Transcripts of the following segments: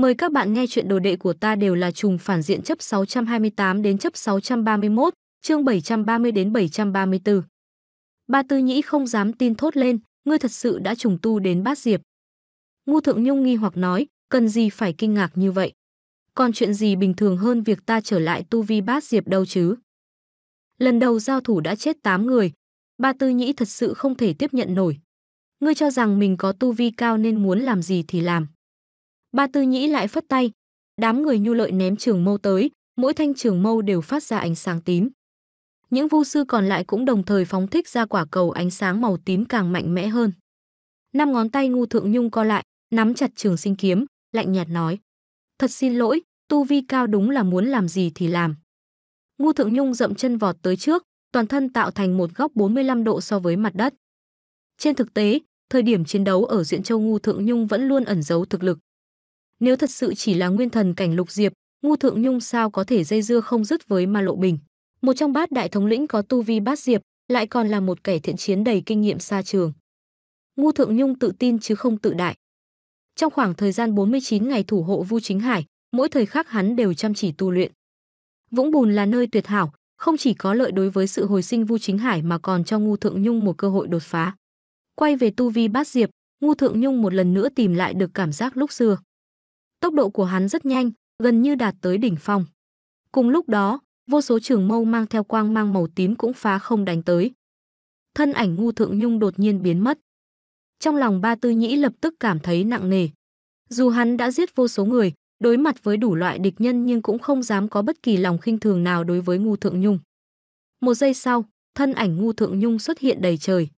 Mời các bạn nghe chuyện đồ đệ của ta đều là trùng phản diện chấp 628 đến chấp 631, chương 730 đến 734. Ba Tư Nhĩ không dám tin thốt lên, ngươi thật sự đã trùng tu đến bát diệp. Ngu Thượng Nhung nghi hoặc nói, cần gì phải kinh ngạc như vậy? Còn chuyện gì bình thường hơn việc ta trở lại tu vi bát diệp đâu chứ? Lần đầu giao thủ đã chết 8 người, Ba Tư Nhĩ thật sự không thể tiếp nhận nổi. Ngươi cho rằng mình có tu vi cao nên muốn làm gì thì làm. Ba Tư Nhĩ lại phất tay, đám người nhu lợi ném trường mâu tới, mỗi thanh trường mâu đều phát ra ánh sáng tím. Những vu sư còn lại cũng đồng thời phóng thích ra quả cầu ánh sáng màu tím càng mạnh mẽ hơn. Năm ngón tay Ngu Thượng Nhung co lại, nắm chặt trường sinh kiếm, lạnh nhạt nói: "Thật xin lỗi, tu vi cao đúng là muốn làm gì thì làm." Ngu Thượng Nhung dậm chân vọt tới trước, toàn thân tạo thành một góc 45 độ so với mặt đất. Trên thực tế, thời điểm chiến đấu ở Diện Châu Ngu Thượng Nhung vẫn luôn ẩn giấu thực lực, nếu thật sự chỉ là nguyên thần cảnh lục diệp, Ngu Thượng Nhung sao có thể dây dưa không dứt với Ma Lộ Bình. Một trong bát đại thống lĩnh có tu vi bát diệp, lại còn là một kẻ thiện chiến đầy kinh nghiệm xa trường. Ngu Thượng Nhung tự tin chứ không tự đại. Trong khoảng thời gian 49 ngày thủ hộ Vu Chính Hải, mỗi thời khắc hắn đều chăm chỉ tu luyện. Vũng bùn là nơi tuyệt hảo, không chỉ có lợi đối với sự hồi sinh Vu Chính Hải mà còn cho Ngu Thượng Nhung một cơ hội đột phá. Quay về tu vi bát diệp, Ngu Thượng Nhung một lần nữa tìm lại được cảm giác lúc xưa. Tốc độ của hắn rất nhanh, gần như đạt tới đỉnh phong. Cùng lúc đó, vô số trường mâu mang theo quang mang màu tím cũng phá không đánh tới. Thân ảnh ngu thượng nhung đột nhiên biến mất. Trong lòng ba tư nhĩ lập tức cảm thấy nặng nề. Dù hắn đã giết vô số người, đối mặt với đủ loại địch nhân nhưng cũng không dám có bất kỳ lòng khinh thường nào đối với ngu thượng nhung. Một giây sau, thân ảnh ngu thượng nhung xuất hiện đầy trời.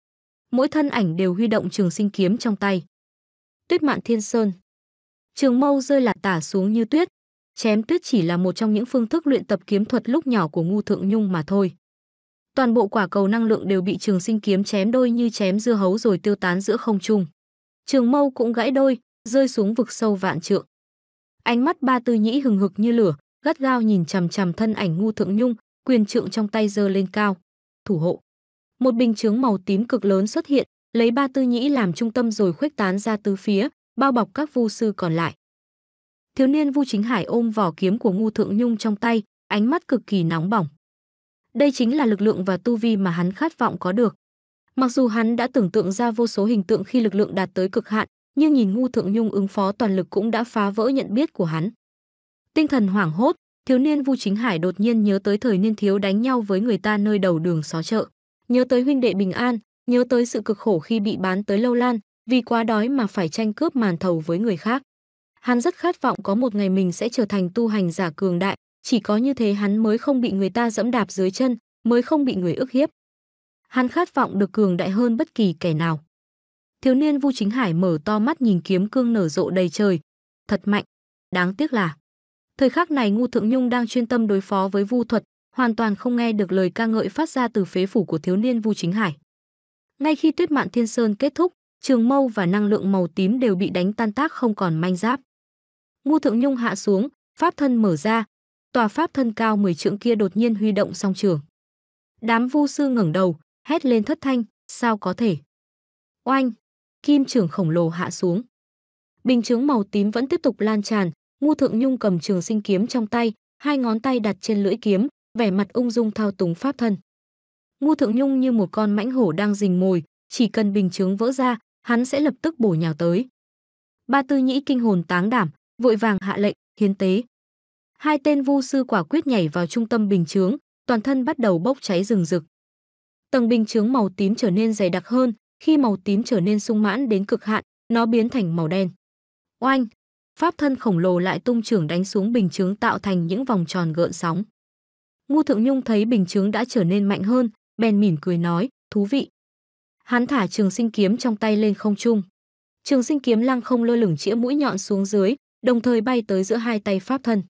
Mỗi thân ảnh đều huy động trường sinh kiếm trong tay. Tuyết mạn thiên sơn, trường mâu rơi lả tả xuống như tuyết. Chém tuyết chỉ là một trong những phương thức luyện tập kiếm thuật lúc nhỏ của Ngu Thượng Nhung mà thôi. Toàn bộ quả cầu năng lượng đều bị trường sinh kiếm chém đôi như chém dưa hấu rồi tiêu tán giữa không trung. Trường mâu cũng gãy đôi, rơi xuống vực sâu vạn trượng. Ánh mắt ba tư nhĩ hừng hực như lửa, gắt gao nhìn chằm chằm thân ảnh Ngu Thượng Nhung, quyền trượng trong tay giơ lên cao. Thủ hộ. Một bình chướng màu tím cực lớn xuất hiện, lấy ba tư nhĩ làm trung tâm rồi khuếch tán ra tứ phía, bao bọc các vu sư còn lại. Thiếu niên Vu Chính Hải ôm vỏ kiếm của Ngô Thượng Nhung trong tay, ánh mắt cực kỳ nóng bỏng. Đây chính là lực lượng và tu vi mà hắn khát vọng có được. Mặc dù hắn đã tưởng tượng ra vô số hình tượng khi lực lượng đạt tới cực hạn, nhưng nhìn Ngô Thượng Nhung ứng phó toàn lực cũng đã phá vỡ nhận biết của hắn. Tinh thần hoảng hốt, thiếu niên Vu Chính Hải đột nhiên nhớ tới thời niên thiếu đánh nhau với người ta nơi đầu đường xó chợ, nhớ tới huynh đệ bình an, nhớ tới sự cực khổ khi bị bán tới Lâu Lan, vì quá đói mà phải tranh cướp màn thầu với người khác. Hắn rất khát vọng có một ngày mình sẽ trở thành tu hành giả cường đại, chỉ có như thế hắn mới không bị người ta dẫm đạp dưới chân, mới không bị người ức hiếp. Hắn khát vọng được cường đại hơn bất kỳ kẻ nào. Thiếu niên Vu Chính Hải mở to mắt nhìn kiếm cương nở rộ đầy trời, thật mạnh, đáng tiếc là Thời khắc này Ngu Thượng Nhung đang chuyên tâm đối phó với Vu Thuật, hoàn toàn không nghe được lời ca ngợi phát ra từ phế phủ của thiếu niên Vu Chính Hải. Ngay khi Tuyết Mạn Thiên Sơn kết thúc, trường mâu và năng lượng màu tím đều bị đánh tan tác không còn manh giáp. Ngu Thượng Nhung hạ xuống, pháp thân mở ra, tòa pháp thân cao 10 trượng kia đột nhiên huy động song trường. Đám vu sư ngẩng đầu, hét lên thất thanh, sao có thể? Oanh, kim trường khổng lồ hạ xuống. Bình chứng màu tím vẫn tiếp tục lan tràn, Ngu Thượng Nhung cầm trường sinh kiếm trong tay, hai ngón tay đặt trên lưỡi kiếm, vẻ mặt ung dung thao túng pháp thân. Ngu Thượng Nhung như một con mãnh hổ đang rình mồi, chỉ cần bình chứng vỡ ra, hắn sẽ lập tức bổ nhào tới. Ba Tư Nhĩ kinh hồn táng đảm, vội vàng hạ lệnh, hiến tế. Hai tên vu sư quả quyết nhảy vào trung tâm bình chướng, toàn thân bắt đầu bốc cháy rừng rực. Tầng bình chướng màu tím trở nên dày đặc hơn, khi màu tím trở nên sung mãn đến cực hạn, nó biến thành màu đen. Oanh! Pháp thân khổng lồ lại tung trưởng đánh xuống bình chướng tạo thành những vòng tròn gợn sóng. Ngu Thượng Nhung thấy bình chướng đã trở nên mạnh hơn, bèn mỉm cười nói, thú vị, Hắn thả trường sinh kiếm trong tay lên không trung. Trường sinh kiếm lăng không lơ lửng chĩa mũi nhọn xuống dưới, đồng thời bay tới giữa hai tay pháp thân.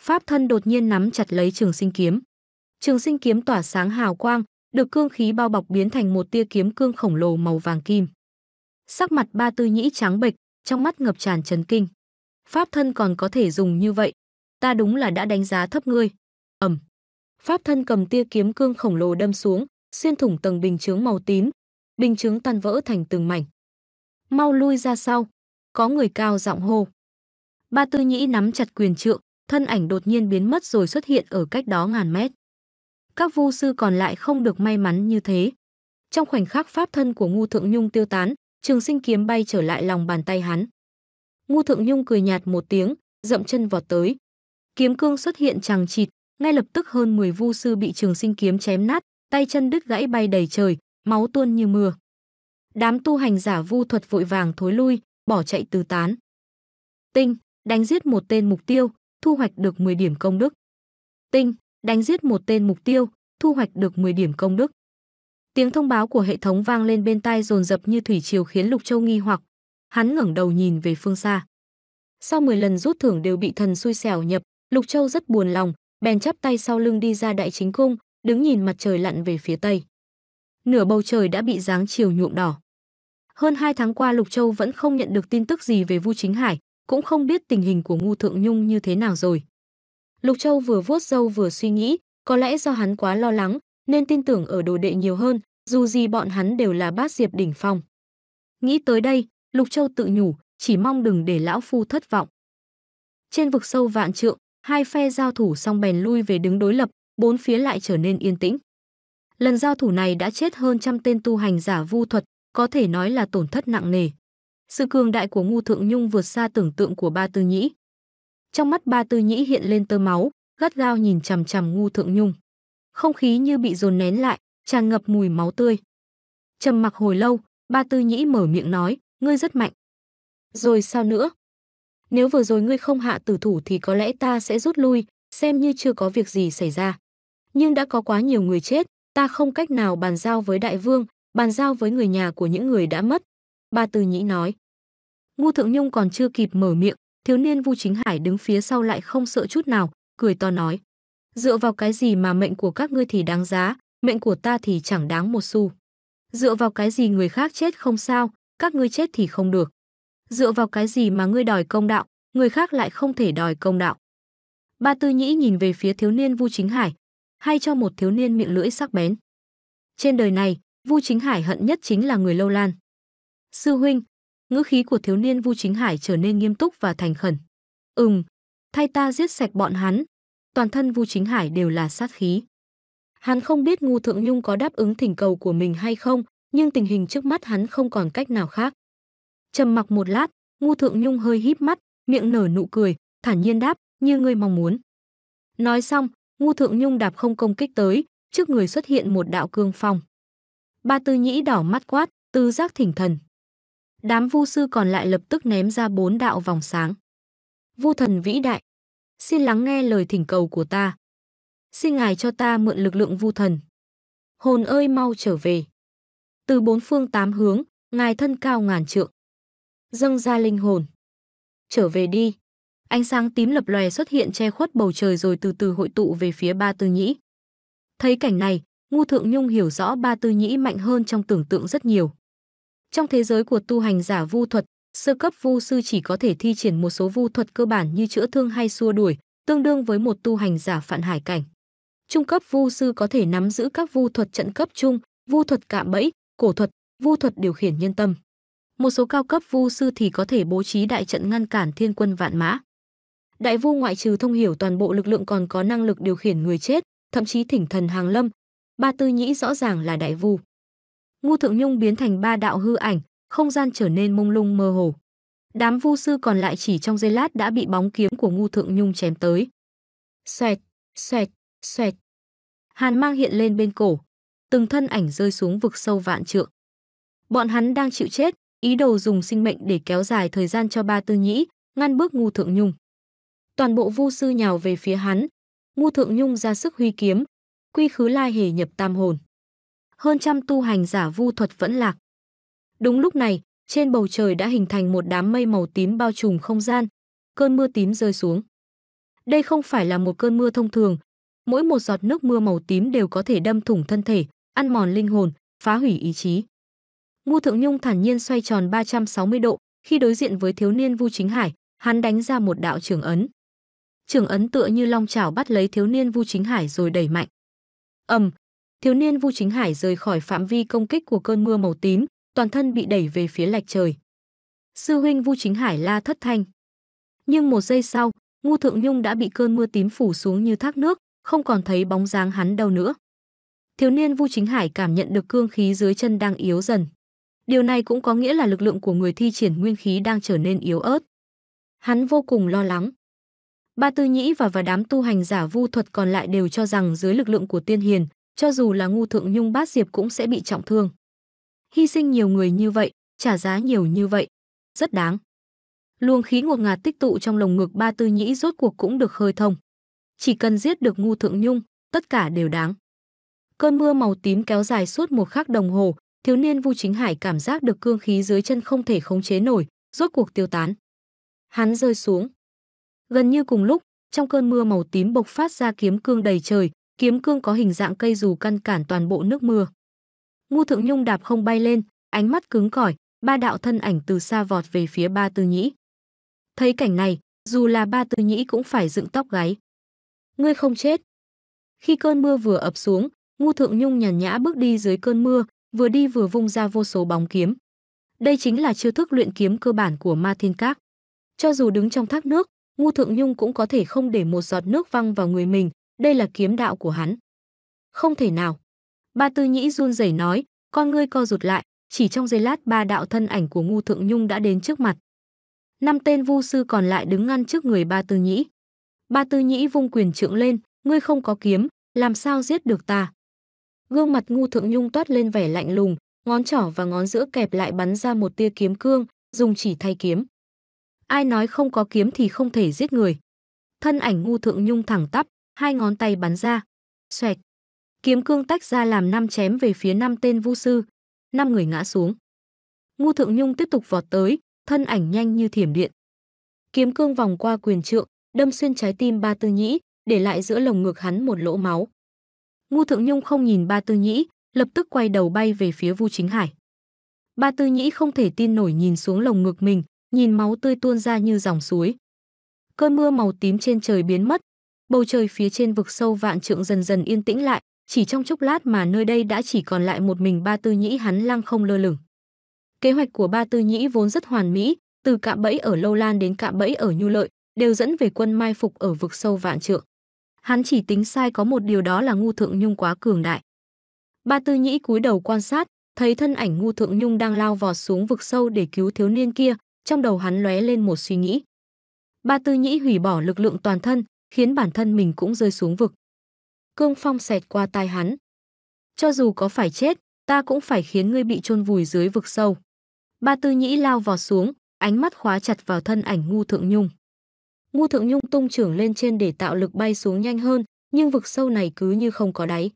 Pháp thân đột nhiên nắm chặt lấy trường sinh kiếm. Trường sinh kiếm tỏa sáng hào quang, được cương khí bao bọc biến thành một tia kiếm cương khổng lồ màu vàng kim. Sắc mặt ba tư nhĩ trắng bệch, trong mắt ngập tràn chấn kinh. Pháp thân còn có thể dùng như vậy, ta đúng là đã đánh giá thấp ngươi. Ẩm. Pháp thân cầm tia kiếm cương khổng lồ đâm xuống, xuyên thủng tầng bình chướng màu tím, bình chứng tan vỡ thành từng mảnh. Mau lui ra sau, có người cao giọng hô. Ba Tư Nhĩ nắm chặt quyền trượng, thân ảnh đột nhiên biến mất rồi xuất hiện ở cách đó ngàn mét. Các vu sư còn lại không được may mắn như thế. Trong khoảnh khắc pháp thân của Ngu Thượng Nhung tiêu tán, trường sinh kiếm bay trở lại lòng bàn tay hắn. Ngu Thượng Nhung cười nhạt một tiếng, dậm chân vọt tới. Kiếm cương xuất hiện chằng chịt, ngay lập tức hơn 10 vu sư bị trường sinh kiếm chém nát, tay chân đứt gãy bay đầy trời, máu tuôn như mưa. Đám tu hành giả vu thuật vội vàng thối lui, bỏ chạy tứ tán. Tinh, đánh giết một tên mục tiêu, thu hoạch được 10 điểm công đức. Tinh, đánh giết một tên mục tiêu, thu hoạch được 10 điểm công đức. Tiếng thông báo của hệ thống vang lên bên tai dồn dập như thủy triều khiến Lục Châu nghi hoặc. Hắn ngẩng đầu nhìn về phương xa. Sau 10 lần rút thưởng đều bị thần xui xẻo nhập, Lục Châu rất buồn lòng, bèn chắp tay sau lưng đi ra đại chính cung, đứng nhìn mặt trời lặn về phía tây nửa bầu trời đã bị dáng chiều nhuộm đỏ. Hơn 2 tháng qua Lục Châu vẫn không nhận được tin tức gì về Vu Chính Hải, cũng không biết tình hình của Ngô Thượng Nhung như thế nào rồi. Lục Châu vừa vuốt râu vừa suy nghĩ, có lẽ do hắn quá lo lắng, nên tin tưởng ở đồ đệ nhiều hơn, dù gì bọn hắn đều là bát diệp đỉnh phong. Nghĩ tới đây, Lục Châu tự nhủ, chỉ mong đừng để lão phu thất vọng. Trên vực sâu vạn trượng, hai phe giao thủ xong bèn lui về đứng đối lập, bốn phía lại trở nên yên tĩnh. Lần giao thủ này đã chết hơn trăm tên tu hành giả vu thuật, có thể nói là tổn thất nặng nề. Sự cường đại của Ngô Thượng Nhung vượt xa tưởng tượng của Ba Tư Nhĩ. Trong mắt Ba Tư Nhĩ hiện lên tơ máu, gắt gao nhìn chằm chằm Ngô Thượng Nhung. Không khí như bị dồn nén lại, tràn ngập mùi máu tươi. Trầm mặc hồi lâu, Ba Tư Nhĩ mở miệng nói, ngươi rất mạnh. Rồi sao nữa? Nếu vừa rồi ngươi không hạ tử thủ thì có lẽ ta sẽ rút lui, xem như chưa có việc gì xảy ra. Nhưng đã có quá nhiều người chết, ta không cách nào bàn giao với đại vương, bàn giao với người nhà của những người đã mất. Ba Tư Nhĩ nói. Ngu Thượng Nhung còn chưa kịp mở miệng, thiếu niên Vu Chính Hải đứng phía sau lại không sợ chút nào, cười to nói. Dựa vào cái gì mà mệnh của các ngươi thì đáng giá, mệnh của ta thì chẳng đáng một xu. Dựa vào cái gì người khác chết không sao, các ngươi chết thì không được. Dựa vào cái gì mà ngươi đòi công đạo, người khác lại không thể đòi công đạo. Ba Tư Nhĩ nhìn về phía thiếu niên Vu Chính Hải, hay cho một thiếu niên miệng lưỡi sắc bén. Trên đời này, Vu Chính Hải hận nhất chính là người lâu lan. Sư huynh, ngữ khí của thiếu niên Vu Chính Hải trở nên nghiêm túc và thành khẩn. Ừm, thay ta giết sạch bọn hắn. Toàn thân Vu Chính Hải đều là sát khí. Hắn không biết Ngô Thượng Nhung có đáp ứng thỉnh cầu của mình hay không, nhưng tình hình trước mắt hắn không còn cách nào khác. Trầm mặc một lát, Ngô Thượng Nhung hơi híp mắt, miệng nở nụ cười, thản nhiên đáp, như ngươi mong muốn. Nói xong, Ngu Thượng Nhung đạp không công kích tới, trước người xuất hiện một đạo cương phong. Ba Tư Nhĩ đỏ mắt quát, tư giác thỉnh thần. Đám vu sư còn lại lập tức ném ra bốn đạo vòng sáng. Vu thần vĩ đại, xin lắng nghe lời thỉnh cầu của ta. Xin ngài cho ta mượn lực lượng vu thần. Hồn ơi mau trở về. Từ bốn phương tám hướng, ngài thân cao ngàn trượng. Dâng ra linh hồn. Trở về đi. Ánh sáng tím lập lòe xuất hiện che khuất bầu trời rồi từ từ hội tụ về phía Ba Tư Nhĩ. Thấy cảnh này, Ngu Thượng Nhung hiểu rõ Ba Tư Nhĩ mạnh hơn trong tưởng tượng rất nhiều. Trong thế giới của tu hành giả vu thuật, sơ cấp vu sư chỉ có thể thi triển một số vu thuật cơ bản như chữa thương hay xua đuổi, tương đương với một tu hành giả phản hải cảnh. Trung cấp vu sư có thể nắm giữ các vu thuật trận cấp chung, vu thuật cạm bẫy, cổ thuật, vu thuật điều khiển nhân tâm. Một số cao cấp vu sư thì có thể bố trí đại trận ngăn cản thiên quân vạn mã. Đại vu ngoại trừ thông hiểu toàn bộ lực lượng còn có năng lực điều khiển người chết, thậm chí thỉnh thần hàng lâm. Ba tư nhĩ rõ ràng là đại vu. Ngu Thượng Nhung biến thành ba đạo hư ảnh, không gian trở nên mông lung mơ hồ. Đám vu sư còn lại chỉ trong giây lát đã bị bóng kiếm của Ngu Thượng Nhung chém tới. Xoẹt, xoẹt, xoẹt. Hàn mang hiện lên bên cổ, từng thân ảnh rơi xuống vực sâu vạn trượng. Bọn hắn đang chịu chết, ý đồ dùng sinh mệnh để kéo dài thời gian cho ba tư nhĩ, ngăn bước Ngu Thượng Nhung toàn bộ vu sư nhào về phía hắn. Ngu Thượng Nhung ra sức huy kiếm, quy khứ lai hề nhập tam hồn. Hơn trăm tu hành giả vu thuật vẫn lạc. Đúng lúc này, trên bầu trời đã hình thành một đám mây màu tím bao trùm không gian, cơn mưa tím rơi xuống. Đây không phải là một cơn mưa thông thường, mỗi một giọt nước mưa màu tím đều có thể đâm thủng thân thể, ăn mòn linh hồn, phá hủy ý chí. Ngu Thượng Nhung thản nhiên xoay tròn 360 độ, khi đối diện với thiếu niên Vu Chính Hải, hắn đánh ra một đạo trường ấn trưởng ấn tựa như long chảo bắt lấy thiếu niên Vu Chính Hải rồi đẩy mạnh. Ầm, thiếu niên Vu Chính Hải rời khỏi phạm vi công kích của cơn mưa màu tím, toàn thân bị đẩy về phía lạch trời. Sư huynh Vu Chính Hải la thất thanh. Nhưng một giây sau, Ngu Thượng Nhung đã bị cơn mưa tím phủ xuống như thác nước, không còn thấy bóng dáng hắn đâu nữa. Thiếu niên Vu Chính Hải cảm nhận được cương khí dưới chân đang yếu dần. Điều này cũng có nghĩa là lực lượng của người thi triển nguyên khí đang trở nên yếu ớt. Hắn vô cùng lo lắng, Ba Tư Nhĩ và và đám tu hành giả vu thuật còn lại đều cho rằng dưới lực lượng của tiên hiền, cho dù là ngu thượng nhung bát diệp cũng sẽ bị trọng thương. Hy sinh nhiều người như vậy, trả giá nhiều như vậy, rất đáng. Luồng khí ngột ngạt tích tụ trong lồng ngực Ba Tư Nhĩ rốt cuộc cũng được hơi thông. Chỉ cần giết được ngu thượng nhung, tất cả đều đáng. Cơn mưa màu tím kéo dài suốt một khắc đồng hồ, thiếu niên Vu Chính Hải cảm giác được cương khí dưới chân không thể khống chế nổi, rốt cuộc tiêu tán. Hắn rơi xuống. Gần như cùng lúc, trong cơn mưa màu tím bộc phát ra kiếm cương đầy trời, kiếm cương có hình dạng cây dù căn cản toàn bộ nước mưa. Ngô Thượng Nhung đạp không bay lên, ánh mắt cứng cỏi, ba đạo thân ảnh từ xa vọt về phía Ba Tư Nhĩ. Thấy cảnh này, dù là Ba Tư Nhĩ cũng phải dựng tóc gáy. Ngươi không chết. Khi cơn mưa vừa ập xuống, Ngô Thượng Nhung nhàn nhã bước đi dưới cơn mưa, vừa đi vừa vung ra vô số bóng kiếm. Đây chính là chiêu thức luyện kiếm cơ bản của Ma Thiên Các. Cho dù đứng trong thác nước, Ngu Thượng Nhung cũng có thể không để một giọt nước văng vào người mình, đây là kiếm đạo của hắn. Không thể nào. Ba Tư Nhĩ run rẩy nói, con ngươi co rụt lại, chỉ trong giây lát ba đạo thân ảnh của Ngu Thượng Nhung đã đến trước mặt. Năm tên vu sư còn lại đứng ngăn trước người Ba Tư Nhĩ. Ba Tư Nhĩ vung quyền trượng lên, ngươi không có kiếm, làm sao giết được ta? Gương mặt Ngu Thượng Nhung toát lên vẻ lạnh lùng, ngón trỏ và ngón giữa kẹp lại bắn ra một tia kiếm cương, dùng chỉ thay kiếm. Ai nói không có kiếm thì không thể giết người. Thân ảnh ngu thượng nhung thẳng tắp, hai ngón tay bắn ra. Xoẹt. Kiếm cương tách ra làm năm chém về phía năm tên vu sư. Năm người ngã xuống. Ngu thượng nhung tiếp tục vọt tới, thân ảnh nhanh như thiểm điện. Kiếm cương vòng qua quyền trượng, đâm xuyên trái tim ba tư nhĩ, để lại giữa lồng ngực hắn một lỗ máu. Ngu Thượng Nhung không nhìn Ba Tư Nhĩ, lập tức quay đầu bay về phía Vu Chính Hải. Ba Tư Nhĩ không thể tin nổi nhìn xuống lồng ngực mình, nhìn máu tươi tuôn ra như dòng suối. Cơn mưa màu tím trên trời biến mất, bầu trời phía trên vực sâu vạn trượng dần dần yên tĩnh lại, chỉ trong chốc lát mà nơi đây đã chỉ còn lại một mình ba tư nhĩ hắn lăng không lơ lửng. Kế hoạch của ba tư nhĩ vốn rất hoàn mỹ, từ cạm bẫy ở Lâu Lan đến cạm bẫy ở Nhu Lợi, đều dẫn về quân mai phục ở vực sâu vạn trượng. Hắn chỉ tính sai có một điều đó là ngu thượng nhung quá cường đại. Ba tư nhĩ cúi đầu quan sát, thấy thân ảnh ngu thượng nhung đang lao vọt xuống vực sâu để cứu thiếu niên kia, trong đầu hắn lóe lên một suy nghĩ. Ba tư nhĩ hủy bỏ lực lượng toàn thân, khiến bản thân mình cũng rơi xuống vực. Cương phong xẹt qua tai hắn. Cho dù có phải chết, ta cũng phải khiến ngươi bị chôn vùi dưới vực sâu. Ba tư nhĩ lao vào xuống, ánh mắt khóa chặt vào thân ảnh ngu thượng nhung. Ngu thượng nhung tung trưởng lên trên để tạo lực bay xuống nhanh hơn, nhưng vực sâu này cứ như không có đáy.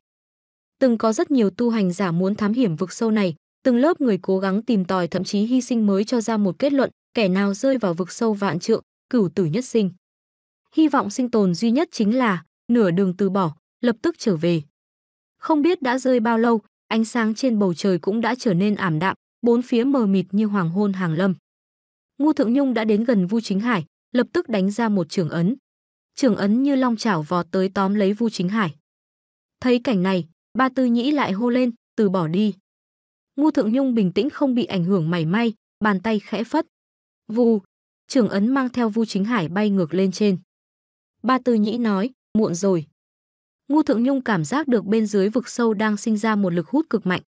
Từng có rất nhiều tu hành giả muốn thám hiểm vực sâu này, từng lớp người cố gắng tìm tòi thậm chí hy sinh mới cho ra một kết luận, kẻ nào rơi vào vực sâu vạn trượng, cửu tử nhất sinh. Hy vọng sinh tồn duy nhất chính là nửa đường từ bỏ, lập tức trở về. Không biết đã rơi bao lâu, ánh sáng trên bầu trời cũng đã trở nên ảm đạm, bốn phía mờ mịt như hoàng hôn hàng lâm. Ngô Thượng Nhung đã đến gần Vu Chính Hải, lập tức đánh ra một trường ấn. Trường ấn như long chảo vò tới tóm lấy Vu Chính Hải. Thấy cảnh này, Ba Tư Nhĩ lại hô lên, từ bỏ đi. Ngô Thượng Nhung bình tĩnh không bị ảnh hưởng mảy may, bàn tay khẽ phất, Vu, trưởng ấn mang theo Vu Chính Hải bay ngược lên trên. Ba Tư Nhĩ nói, muộn rồi. Ngu Thượng Nhung cảm giác được bên dưới vực sâu đang sinh ra một lực hút cực mạnh.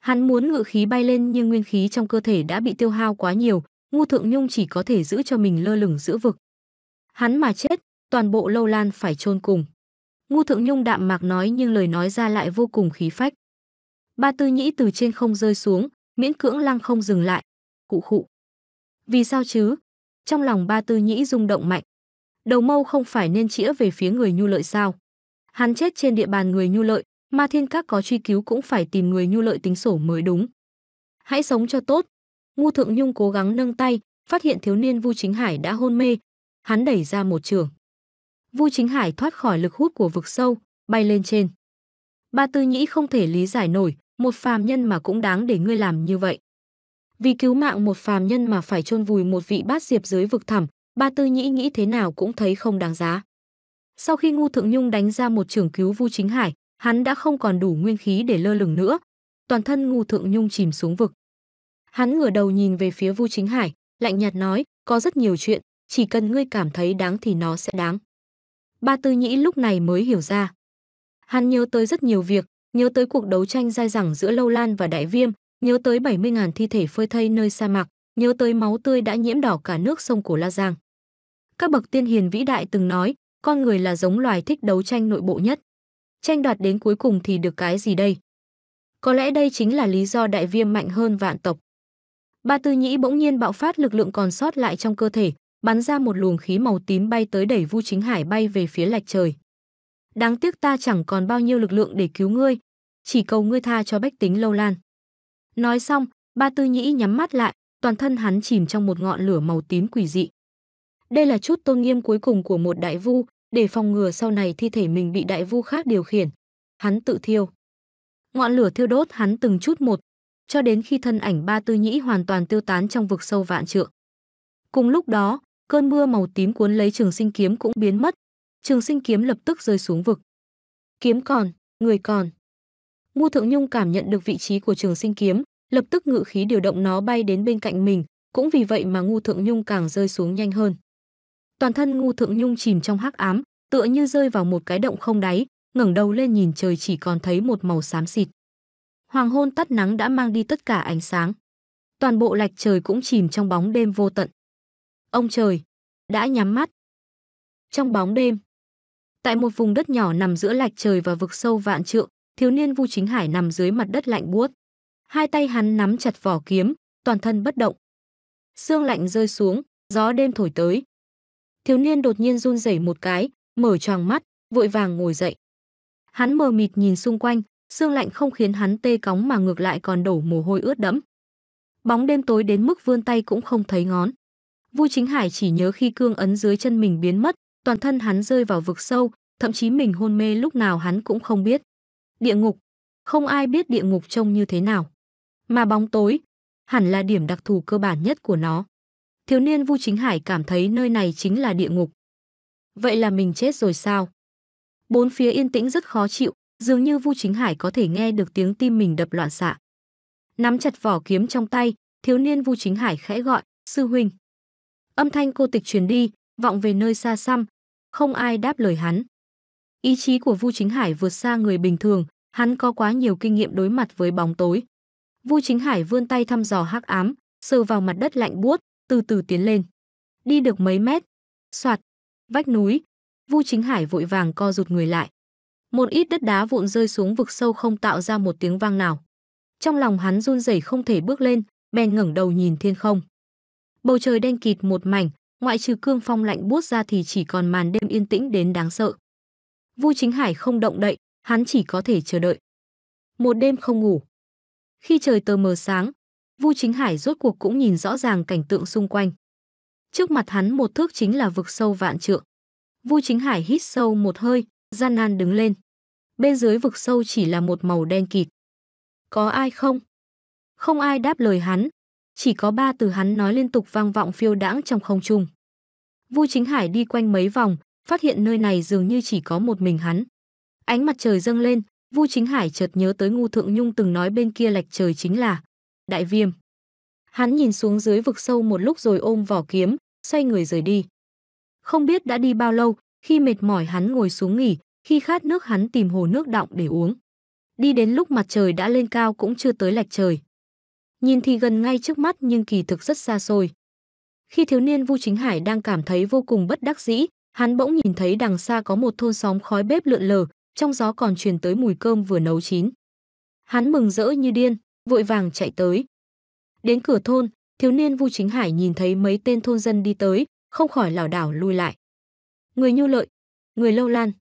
Hắn muốn ngự khí bay lên nhưng nguyên khí trong cơ thể đã bị tiêu hao quá nhiều, Ngu Thượng Nhung chỉ có thể giữ cho mình lơ lửng giữa vực. Hắn mà chết, toàn bộ lâu lan phải chôn cùng. Ngu Thượng Nhung đạm mạc nói nhưng lời nói ra lại vô cùng khí phách. Ba Tư Nhĩ từ trên không rơi xuống, miễn cưỡng lăng không dừng lại. Cụ khụ. Vì sao chứ? Trong lòng ba tư nhĩ rung động mạnh. Đầu mâu không phải nên chĩa về phía người nhu lợi sao? Hắn chết trên địa bàn người nhu lợi, mà thiên các có truy cứu cũng phải tìm người nhu lợi tính sổ mới đúng. Hãy sống cho tốt. Ngu Thượng Nhung cố gắng nâng tay, phát hiện thiếu niên Vu Chính Hải đã hôn mê. Hắn đẩy ra một trường. Vu Chính Hải thoát khỏi lực hút của vực sâu, bay lên trên. Ba Tư Nhĩ không thể lý giải nổi, một phàm nhân mà cũng đáng để ngươi làm như vậy vì cứu mạng một phàm nhân mà phải chôn vùi một vị bát diệp dưới vực thẳm, Ba Tư Nhĩ nghĩ thế nào cũng thấy không đáng giá. Sau khi Ngô Thượng Nhung đánh ra một trường cứu Vu Chính Hải, hắn đã không còn đủ nguyên khí để lơ lửng nữa, toàn thân Ngô Thượng Nhung chìm xuống vực. Hắn ngửa đầu nhìn về phía Vu Chính Hải, lạnh nhạt nói, có rất nhiều chuyện, chỉ cần ngươi cảm thấy đáng thì nó sẽ đáng. Ba Tư Nhĩ lúc này mới hiểu ra. Hắn nhớ tới rất nhiều việc, nhớ tới cuộc đấu tranh dai dẳng giữa Lâu Lan và Đại Viêm, nhớ tới 70.000 thi thể phơi thây nơi sa mạc, nhớ tới máu tươi đã nhiễm đỏ cả nước sông Cổ La Giang. Các bậc tiên hiền vĩ đại từng nói, con người là giống loài thích đấu tranh nội bộ nhất. Tranh đoạt đến cuối cùng thì được cái gì đây? Có lẽ đây chính là lý do đại viêm mạnh hơn vạn tộc. Ba Tư Nhĩ bỗng nhiên bạo phát lực lượng còn sót lại trong cơ thể, bắn ra một luồng khí màu tím bay tới đẩy Vu Chính Hải bay về phía lạch trời. Đáng tiếc ta chẳng còn bao nhiêu lực lượng để cứu ngươi, chỉ cầu ngươi tha cho bách tính lâu lan. Nói xong, ba tư nhĩ nhắm mắt lại, toàn thân hắn chìm trong một ngọn lửa màu tím quỷ dị. Đây là chút tôn nghiêm cuối cùng của một đại vu, để phòng ngừa sau này thi thể mình bị đại vu khác điều khiển. Hắn tự thiêu. Ngọn lửa thiêu đốt hắn từng chút một, cho đến khi thân ảnh ba tư nhĩ hoàn toàn tiêu tán trong vực sâu vạn trượng. Cùng lúc đó, cơn mưa màu tím cuốn lấy trường sinh kiếm cũng biến mất. Trường sinh kiếm lập tức rơi xuống vực. Kiếm còn, người còn. Ngô Thượng Nhung cảm nhận được vị trí của trường sinh kiếm, lập tức ngự khí điều động nó bay đến bên cạnh mình, cũng vì vậy mà Ngô Thượng Nhung càng rơi xuống nhanh hơn. Toàn thân Ngô Thượng Nhung chìm trong hắc ám, tựa như rơi vào một cái động không đáy, ngẩng đầu lên nhìn trời chỉ còn thấy một màu xám xịt. Hoàng hôn tắt nắng đã mang đi tất cả ánh sáng. Toàn bộ lạch trời cũng chìm trong bóng đêm vô tận. Ông trời đã nhắm mắt. Trong bóng đêm, tại một vùng đất nhỏ nằm giữa lạch trời và vực sâu vạn trượng, thiếu niên Vu Chính Hải nằm dưới mặt đất lạnh buốt. Hai tay hắn nắm chặt vỏ kiếm, toàn thân bất động. Sương lạnh rơi xuống, gió đêm thổi tới. Thiếu niên đột nhiên run rẩy một cái, mở tròng mắt, vội vàng ngồi dậy. Hắn mờ mịt nhìn xung quanh, sương lạnh không khiến hắn tê cóng mà ngược lại còn đổ mồ hôi ướt đẫm. Bóng đêm tối đến mức vươn tay cũng không thấy ngón. Vu Chính Hải chỉ nhớ khi cương ấn dưới chân mình biến mất, toàn thân hắn rơi vào vực sâu, thậm chí mình hôn mê lúc nào hắn cũng không biết. Địa ngục. Không ai biết địa ngục trông như thế nào. Mà bóng tối, hẳn là điểm đặc thù cơ bản nhất của nó. Thiếu niên Vu Chính Hải cảm thấy nơi này chính là địa ngục. Vậy là mình chết rồi sao? Bốn phía yên tĩnh rất khó chịu, dường như Vu Chính Hải có thể nghe được tiếng tim mình đập loạn xạ. Nắm chặt vỏ kiếm trong tay, thiếu niên Vu Chính Hải khẽ gọi, "Sư huynh." Âm thanh cô tịch truyền đi, vọng về nơi xa xăm, không ai đáp lời hắn. Ý chí của Vu Chính Hải vượt xa người bình thường, hắn có quá nhiều kinh nghiệm đối mặt với bóng tối. Vu Chính Hải vươn tay thăm dò hắc ám, sờ vào mặt đất lạnh buốt, từ từ tiến lên. Đi được mấy mét, soạt, vách núi, Vu Chính Hải vội vàng co rụt người lại. Một ít đất đá vụn rơi xuống vực sâu không tạo ra một tiếng vang nào. Trong lòng hắn run rẩy không thể bước lên, bèn ngẩng đầu nhìn thiên không. Bầu trời đen kịt một mảnh, ngoại trừ cương phong lạnh buốt ra thì chỉ còn màn đêm yên tĩnh đến đáng sợ. Vu Chính Hải không động đậy, hắn chỉ có thể chờ đợi. Một đêm không ngủ. Khi trời tờ mờ sáng, Vu Chính Hải rốt cuộc cũng nhìn rõ ràng cảnh tượng xung quanh. Trước mặt hắn một thước chính là vực sâu vạn trượng. Vu Chính Hải hít sâu một hơi, gian nan đứng lên. Bên dưới vực sâu chỉ là một màu đen kịt. Có ai không? Không ai đáp lời hắn, chỉ có ba từ hắn nói liên tục vang vọng phiêu đãng trong không trung. Vu Chính Hải đi quanh mấy vòng, phát hiện nơi này dường như chỉ có một mình hắn. Ánh mặt trời dâng lên, Vu Chính Hải chợt nhớ tới Ngô Thượng Nhung từng nói bên kia lạch trời chính là Đại Viêm. Hắn nhìn xuống dưới vực sâu một lúc rồi ôm vỏ kiếm, xoay người rời đi. Không biết đã đi bao lâu, khi mệt mỏi hắn ngồi xuống nghỉ, khi khát nước hắn tìm hồ nước đọng để uống. Đi đến lúc mặt trời đã lên cao cũng chưa tới lạch trời. Nhìn thì gần ngay trước mắt nhưng kỳ thực rất xa xôi. Khi thiếu niên Vu Chính Hải đang cảm thấy vô cùng bất đắc dĩ, Hắn bỗng nhìn thấy đằng xa có một thôn xóm khói bếp lượn lờ, trong gió còn truyền tới mùi cơm vừa nấu chín. Hắn mừng rỡ như điên, vội vàng chạy tới. Đến cửa thôn, thiếu niên Vu Chính Hải nhìn thấy mấy tên thôn dân đi tới, không khỏi lảo đảo lui lại. Người nhu lợi, người lâu lan.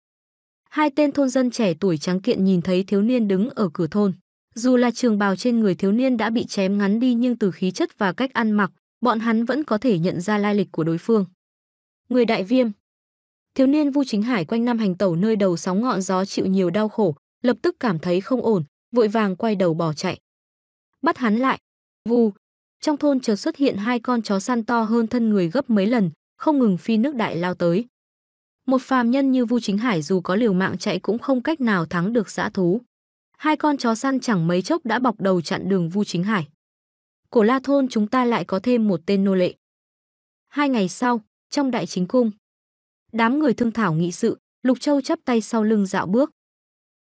Hai tên thôn dân trẻ tuổi trắng kiện nhìn thấy thiếu niên đứng ở cửa thôn. Dù là trường bào trên người thiếu niên đã bị chém ngắn đi nhưng từ khí chất và cách ăn mặc, bọn hắn vẫn có thể nhận ra lai lịch của đối phương. Người đại viêm, Thiếu niên Vu Chính Hải quanh năm hành tẩu nơi đầu sóng ngọn gió chịu nhiều đau khổ, lập tức cảm thấy không ổn, vội vàng quay đầu bỏ chạy. Bắt hắn lại. Vu. Trong thôn chợt xuất hiện hai con chó săn to hơn thân người gấp mấy lần, không ngừng phi nước đại lao tới. Một phàm nhân như Vu Chính Hải dù có liều mạng chạy cũng không cách nào thắng được dã thú. Hai con chó săn chẳng mấy chốc đã bọc đầu chặn đường Vu Chính Hải. Cổ La thôn chúng ta lại có thêm một tên nô lệ. Hai ngày sau, trong đại chính cung, Đám người thương thảo nghị sự, Lục Châu chắp tay sau lưng dạo bước.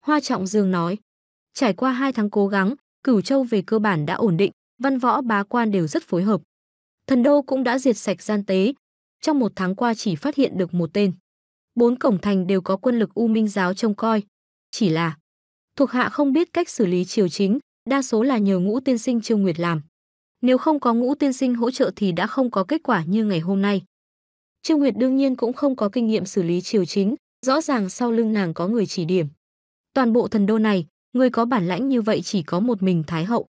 Hoa Trọng Dương nói, trải qua hai tháng cố gắng, Cửu Châu về cơ bản đã ổn định, văn võ bá quan đều rất phối hợp. Thần đô cũng đã diệt sạch gian tế, trong một tháng qua chỉ phát hiện được một tên. Bốn cổng thành đều có quân lực U Minh giáo trông coi, chỉ là thuộc hạ không biết cách xử lý triều chính, đa số là nhờ Ngũ Tiên Sinh Trương Nguyệt làm. Nếu không có Ngũ Tiên Sinh hỗ trợ thì đã không có kết quả như ngày hôm nay. Trương Nguyệt đương nhiên cũng không có kinh nghiệm xử lý triều chính, rõ ràng sau lưng nàng có người chỉ điểm. Toàn bộ thần đô này, người có bản lãnh như vậy chỉ có một mình Thái Hậu.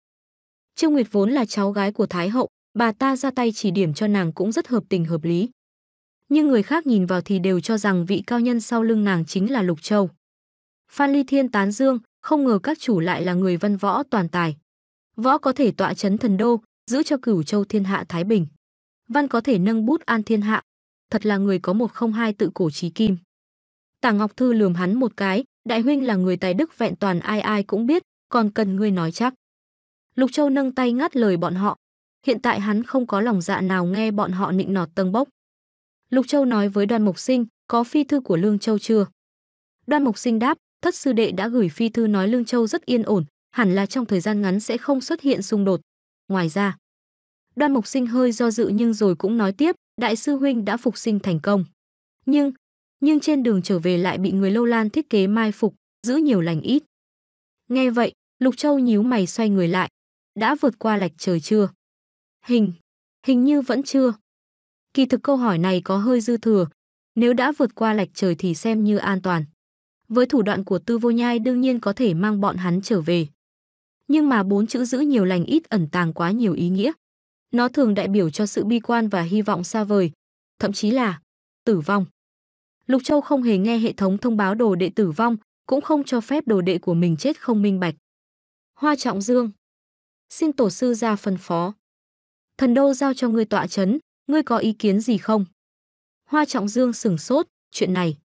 Trương Nguyệt vốn là cháu gái của Thái Hậu, bà ta ra tay chỉ điểm cho nàng cũng rất hợp tình hợp lý. Nhưng người khác nhìn vào thì đều cho rằng vị cao nhân sau lưng nàng chính là Lục Châu. Phan Ly Thiên tán dương, không ngờ các chủ lại là người văn võ toàn tài. Võ có thể tọa chấn thần đô, giữ cho cửu châu thiên hạ thái bình. Văn có thể nâng bút an thiên hạ, thật là người có một không hai tự cổ trí kim. Tả Ngọc Thư lườm hắn một cái, đại huynh là người tài đức vẹn toàn ai ai cũng biết, còn cần ngươi nói chắc. Lục Châu nâng tay ngắt lời bọn họ, hiện tại hắn không có lòng dạ nào nghe bọn họ nịnh nọt tâng bốc. Lục Châu nói với đoàn mục Sinh, có phi thư của Lương Châu chưa? đoàn mục Sinh đáp, thất sư đệ đã gửi phi thư nói Lương Châu rất yên ổn, hẳn là trong thời gian ngắn sẽ không xuất hiện xung đột. Ngoài ra, đoàn mục Sinh hơi do dự nhưng rồi cũng nói tiếp, đại sư huynh đã phục sinh thành công. Nhưng, nhưng trên đường trở về lại bị người lâu lan thiết kế mai phục, giữ nhiều lành ít. Nghe vậy, Lục Châu nhíu mày xoay người lại. Đã vượt qua lạch trời chưa? Hình, hình như vẫn chưa. Kỳ thực câu hỏi này có hơi dư thừa. Nếu đã vượt qua lạch trời thì xem như an toàn. Với thủ đoạn của tư vô nhai đương nhiên có thể mang bọn hắn trở về. Nhưng mà bốn chữ giữ nhiều lành ít ẩn tàng quá nhiều ý nghĩa. Nó thường đại biểu cho sự bi quan và hy vọng xa vời, thậm chí là tử vong. Lục Châu không hề nghe hệ thống thông báo đồ đệ tử vong, cũng không cho phép đồ đệ của mình chết không minh bạch. Hoa Trọng Dương Xin tổ sư ra phân phó. Thần đô giao cho ngươi tọa chấn, ngươi có ý kiến gì không? Hoa Trọng Dương sửng sốt, chuyện này.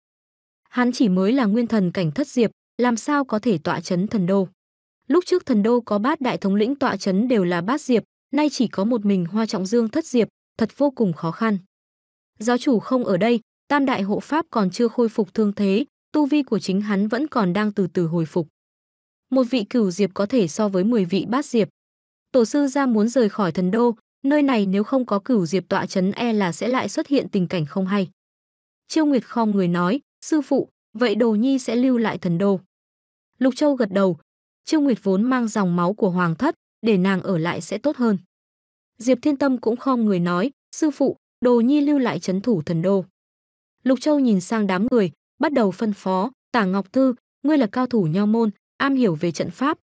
Hắn chỉ mới là nguyên thần cảnh thất diệp, làm sao có thể tọa chấn thần đô? Lúc trước thần đô có bát đại thống lĩnh tọa chấn đều là bát diệp, nay chỉ có một mình Hoa Trọng Dương thất diệp, thật vô cùng khó khăn. Giáo chủ không ở đây, tam đại hộ pháp còn chưa khôi phục thương thế, tu vi của chính hắn vẫn còn đang từ từ hồi phục. Một vị cửu diệp có thể so với 10 vị bát diệp. Tổ sư gia muốn rời khỏi thần đô, nơi này nếu không có cửu diệp tọa chấn e là sẽ lại xuất hiện tình cảnh không hay. Chiêu Nguyệt khom người nói, sư phụ, vậy đồ nhi sẽ lưu lại thần đô. Lục Châu gật đầu, Chiêu Nguyệt vốn mang dòng máu của hoàng thất, để nàng ở lại sẽ tốt hơn. Diệp Thiên Tâm cũng khom người nói, sư phụ, đồ nhi lưu lại chấn thủ thần đô. Lục Châu nhìn sang đám người, bắt đầu phân phó, tả Ngọc Thư, ngươi là cao thủ nho môn, am hiểu về trận pháp,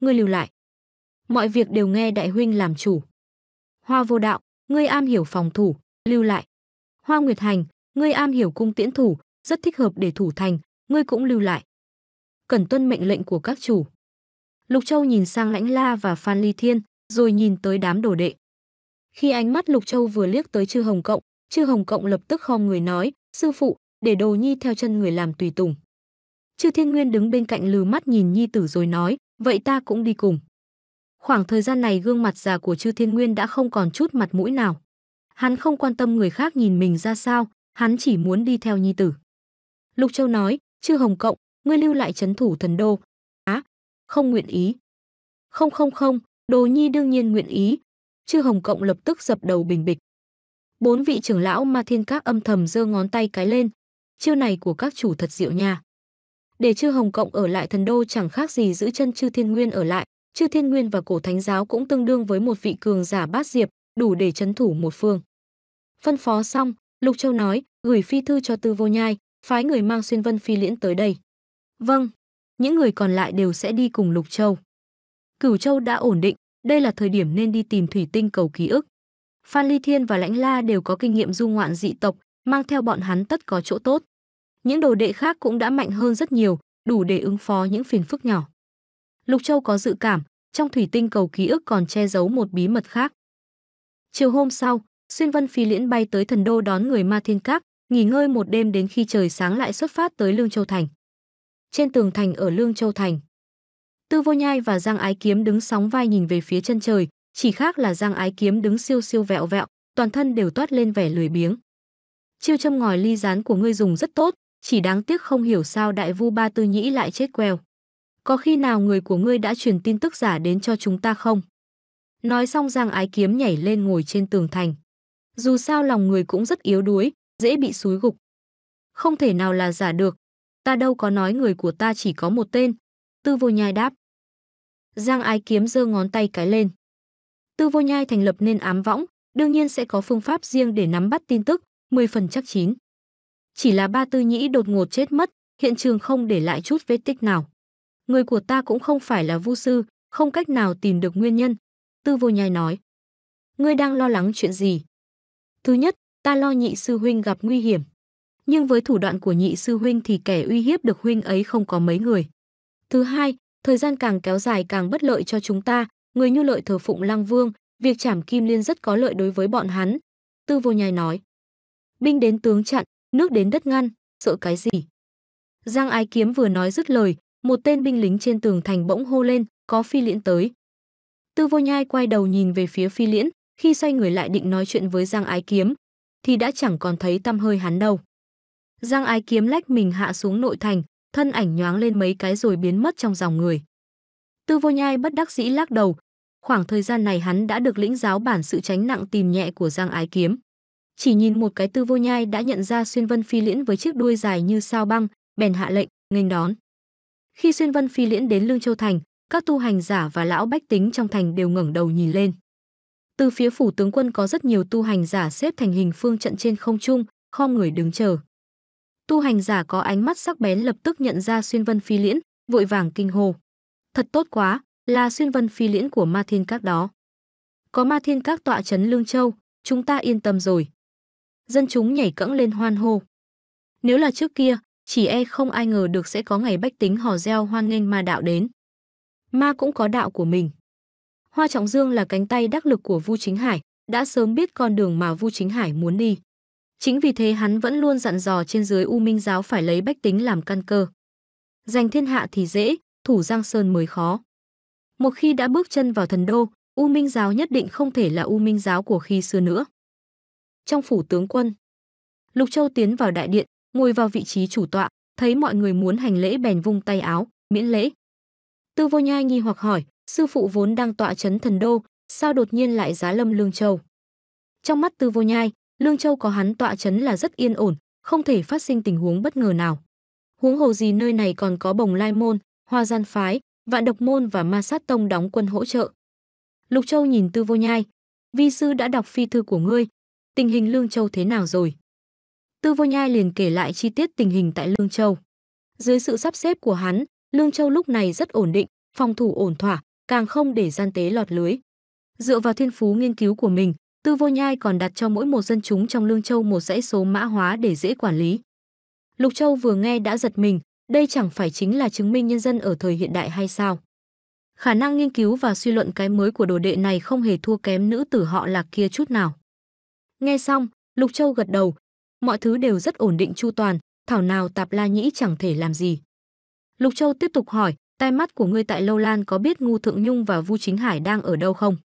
ngươi lưu lại. Mọi việc đều nghe đại huynh làm chủ. Hoa vô đạo, ngươi am hiểu phòng thủ, lưu lại. Hoa Nguyệt Hành, ngươi am hiểu cung tiễn thủ, rất thích hợp để thủ thành, ngươi cũng lưu lại. Cần tuân mệnh lệnh của các chủ. Lục Châu nhìn sang Lãnh La và Phan Ly Thiên, rồi nhìn tới đám đồ đệ. Khi ánh mắt Lục Châu vừa liếc tới Chư Hồng Cộng, Chư Hồng Cộng lập tức khom người nói, "Sư phụ, để Đồ Nhi theo chân người làm tùy tùng." Chư Thiên Nguyên đứng bên cạnh lừ mắt nhìn nhi tử rồi nói, "Vậy ta cũng đi cùng." Khoảng thời gian này gương mặt già của Chư Thiên Nguyên đã không còn chút mặt mũi nào. Hắn không quan tâm người khác nhìn mình ra sao, hắn chỉ muốn đi theo nhi tử. Lục Châu nói, "Chư Hồng Cộng, ngươi lưu lại chấn thủ thần đô, không nguyện ý. Không không không, Đồ Nhi đương nhiên nguyện ý. Chư Hồng Cộng lập tức dập đầu bình bịch. Bốn vị trưởng lão Ma Thiên Các âm thầm giơ ngón tay cái lên. Chiêu này của các chủ thật diệu nha. Để chư Hồng Cộng ở lại thần đô chẳng khác gì giữ chân chư Thiên Nguyên ở lại. Chư Thiên Nguyên và cổ thánh giáo cũng tương đương với một vị cường giả bát diệp, đủ để chấn thủ một phương. Phân phó xong, Lục Châu nói, gửi phi thư cho Tư Vô Nhai, phái người mang xuyên vân phi liễn tới đây. Vâng những người còn lại đều sẽ đi cùng Lục Châu. Cửu Châu đã ổn định, đây là thời điểm nên đi tìm thủy tinh cầu ký ức. Phan Ly Thiên và Lãnh La đều có kinh nghiệm du ngoạn dị tộc, mang theo bọn hắn tất có chỗ tốt. Những đồ đệ khác cũng đã mạnh hơn rất nhiều, đủ để ứng phó những phiền phức nhỏ. Lục Châu có dự cảm, trong thủy tinh cầu ký ức còn che giấu một bí mật khác. Chiều hôm sau, Xuyên Vân Phi Liễn bay tới Thần Đô đón người Ma Thiên Các, nghỉ ngơi một đêm đến khi trời sáng lại xuất phát tới Lương Châu Thành trên tường thành ở Lương Châu Thành. Tư Vô Nhai và Giang Ái Kiếm đứng sóng vai nhìn về phía chân trời, chỉ khác là Giang Ái Kiếm đứng siêu siêu vẹo vẹo, toàn thân đều toát lên vẻ lười biếng. Chiêu châm ngòi ly rán của ngươi dùng rất tốt, chỉ đáng tiếc không hiểu sao đại vu ba tư nhĩ lại chết queo. Có khi nào người của ngươi đã truyền tin tức giả đến cho chúng ta không? Nói xong Giang Ái Kiếm nhảy lên ngồi trên tường thành. Dù sao lòng người cũng rất yếu đuối, dễ bị xúi gục. Không thể nào là giả được, ta đâu có nói người của ta chỉ có một tên. Tư vô nhai đáp. Giang ái kiếm giơ ngón tay cái lên. Tư vô nhai thành lập nên ám võng, đương nhiên sẽ có phương pháp riêng để nắm bắt tin tức, 10 phần chắc chín. Chỉ là ba tư nhĩ đột ngột chết mất, hiện trường không để lại chút vết tích nào. Người của ta cũng không phải là vu sư, không cách nào tìm được nguyên nhân. Tư vô nhai nói. Ngươi đang lo lắng chuyện gì? Thứ nhất, ta lo nhị sư huynh gặp nguy hiểm nhưng với thủ đoạn của nhị sư huynh thì kẻ uy hiếp được huynh ấy không có mấy người. Thứ hai, thời gian càng kéo dài càng bất lợi cho chúng ta, người nhu lợi thờ phụng lang Vương, việc trảm Kim Liên rất có lợi đối với bọn hắn. Tư Vô Nhai nói, binh đến tướng chặn, nước đến đất ngăn, sợ cái gì? Giang Ái Kiếm vừa nói dứt lời, một tên binh lính trên tường thành bỗng hô lên, có phi liễn tới. Tư Vô Nhai quay đầu nhìn về phía phi liễn, khi xoay người lại định nói chuyện với Giang Ái Kiếm, thì đã chẳng còn thấy tâm hơi hắn đâu. Giang Ái Kiếm lách mình hạ xuống nội thành, thân ảnh nhoáng lên mấy cái rồi biến mất trong dòng người. Tư Vô Nhai bất đắc dĩ lắc đầu, khoảng thời gian này hắn đã được lĩnh giáo bản sự tránh nặng tìm nhẹ của Giang Ái Kiếm. Chỉ nhìn một cái Tư Vô Nhai đã nhận ra Xuyên Vân Phi Liễn với chiếc đuôi dài như sao băng, bèn hạ lệnh, nghênh đón. Khi Xuyên Vân Phi Liễn đến Lương Châu thành, các tu hành giả và lão bách tính trong thành đều ngẩng đầu nhìn lên. Từ phía phủ tướng quân có rất nhiều tu hành giả xếp thành hình phương trận trên không trung, khom người đứng chờ. Tu hành giả có ánh mắt sắc bén lập tức nhận ra xuyên vân phi liễn, vội vàng kinh hồ. Thật tốt quá, là xuyên vân phi liễn của ma thiên các đó. Có ma thiên các tọa trấn Lương Châu, chúng ta yên tâm rồi. Dân chúng nhảy cẫng lên hoan hô. Nếu là trước kia, chỉ e không ai ngờ được sẽ có ngày bách tính hò reo hoan nghênh ma đạo đến. Ma cũng có đạo của mình. Hoa Trọng Dương là cánh tay đắc lực của Vu Chính Hải, đã sớm biết con đường mà Vu Chính Hải muốn đi. Chính vì thế hắn vẫn luôn dặn dò trên dưới U Minh giáo phải lấy bách tính làm căn cơ. Giành thiên hạ thì dễ, thủ Giang Sơn mới khó. Một khi đã bước chân vào thần đô, U Minh giáo nhất định không thể là U Minh giáo của khi xưa nữa. Trong phủ tướng quân, Lục Châu tiến vào đại điện, ngồi vào vị trí chủ tọa, thấy mọi người muốn hành lễ bèn vung tay áo, miễn lễ. Tư Vô Nhai nghi hoặc hỏi, sư phụ vốn đang tọa chấn thần đô, sao đột nhiên lại giá lâm Lương Châu? Trong mắt Tư Vô Nhai, Lương Châu có hắn tọa chấn là rất yên ổn, không thể phát sinh tình huống bất ngờ nào. Huống hồ gì nơi này còn có Bồng Lai môn, Hoa Gian phái, Vạn Độc môn và Ma Sát tông đóng quân hỗ trợ. Lục Châu nhìn Tư Vô Nhai, vi sư đã đọc phi thư của ngươi, tình hình Lương Châu thế nào rồi? Tư Vô Nhai liền kể lại chi tiết tình hình tại Lương Châu. Dưới sự sắp xếp của hắn, Lương Châu lúc này rất ổn định, phòng thủ ổn thỏa, càng không để gian tế lọt lưới. Dựa vào thiên phú nghiên cứu của mình, Tư Vô Nhai còn đặt cho mỗi một dân chúng trong Lương Châu một dãy số mã hóa để dễ quản lý. Lục Châu vừa nghe đã giật mình, đây chẳng phải chính là chứng minh nhân dân ở thời hiện đại hay sao? Khả năng nghiên cứu và suy luận cái mới của đồ đệ này không hề thua kém nữ tử họ Lạc kia chút nào. Nghe xong, Lục Châu gật đầu, mọi thứ đều rất ổn định chu toàn, thảo nào Tạp La Nhĩ chẳng thể làm gì. Lục Châu tiếp tục hỏi, tai mắt của ngươi tại Lâu Lan có biết Ngu Thượng Nhung và Vu Chính Hải đang ở đâu không?